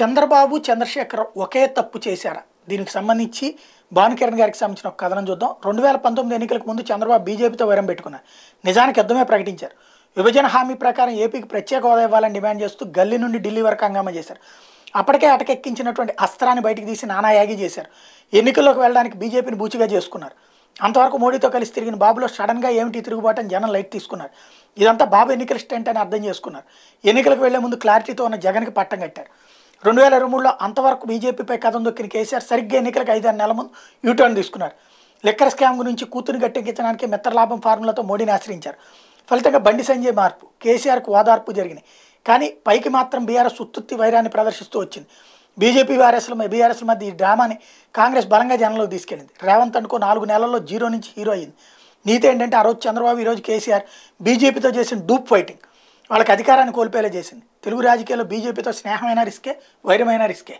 చంద్రబాబు చంద్రశేఖర్ ఒకే తప్పు చేశారా దీనికి సంబంధించి భానుకిరణ్ గారికి సంబంధించిన ఒక కథనం చూద్దాం రెండు వేల పంతొమ్మిది ఎన్నికలకు ముందు చంద్రబాబు బీజేపీతో వైరం పెట్టుకున్నారు నిజానికి యుద్ధమే ప్రకటించారు విభజన హామీ ప్రకారం ఏపీకి ప్రత్యేక హోదా ఇవ్వాలని డిమాండ్ చేస్తూ గల్లీ నుండి ఢిల్లీ వరకు హంగామా చేశారు అప్పటికే అటకెక్కించినటువంటి అస్త్రాన్ని బయటకు తీసి నానాయాగి చేశారు ఎన్నికల్లోకి వెళ్ళడానికి బీజేపీని బూచిగా చేసుకున్నారు అంతవరకు మోడీతో కలిసి తిరిగిన బాబులో సడన్గా ఏమిటి తిరుగుబాటు అని జనం లైట్ తీసుకున్నారు ఇదంతా బాబు ఎన్నికల స్టెంట్ అని అర్థం చేసుకున్నారు ఎన్నికలకు వెళ్లే ముందు క్లారిటీతో ఉన్న జగన్కి పట్టం కట్టారు రెండు వేల ఇరవై మూడులో అంతవరకు బీజేపీపై కథం దొక్కిన కేసీఆర్ సరిగ్గా ఎన్నికలకు ఐదారు నెలల ముందు యూటర్న్ తీసుకున్నారు లిక్కర్ స్కామ్ గురించి కూతురు గట్టెక్కించడానికి మిత్రలాభం ఫార్ములాతో మోడీని ఆశ్రయించారు ఫలితంగా బండి సంజయ్ మార్పు కేసీఆర్కు ఓదార్పు జరిగినాయి కానీ పైకి మాత్రం బీఆర్ఎస్ ఉత్తుత్తి వైరాన్ని ప్రదర్శిస్తూ వచ్చింది బీజేపీ వారసుల బీఆర్ఎస్ల మధ్య ఈ డ్రామాని కాంగ్రెస్ బలంగా జనంలోకి తీసుకెళ్ళింది రేవంత్ అనుకో నాలుగు నెలల్లో జీరో నుంచి హీరో అయింది నీతి ఏంటంటే ఆ రోజు చంద్రబాబు ఈరోజు కేసీఆర్ బీజేపీతో చేసిన డూప్ ఫైటింగ్ వాళ్ళకి అధికారాన్ని కోల్పోయేలా చేసింది తెలుగు రాజకీయాల్లో బీజేపీతో స్నేహమైన రిస్కే వైరమైన రిస్కే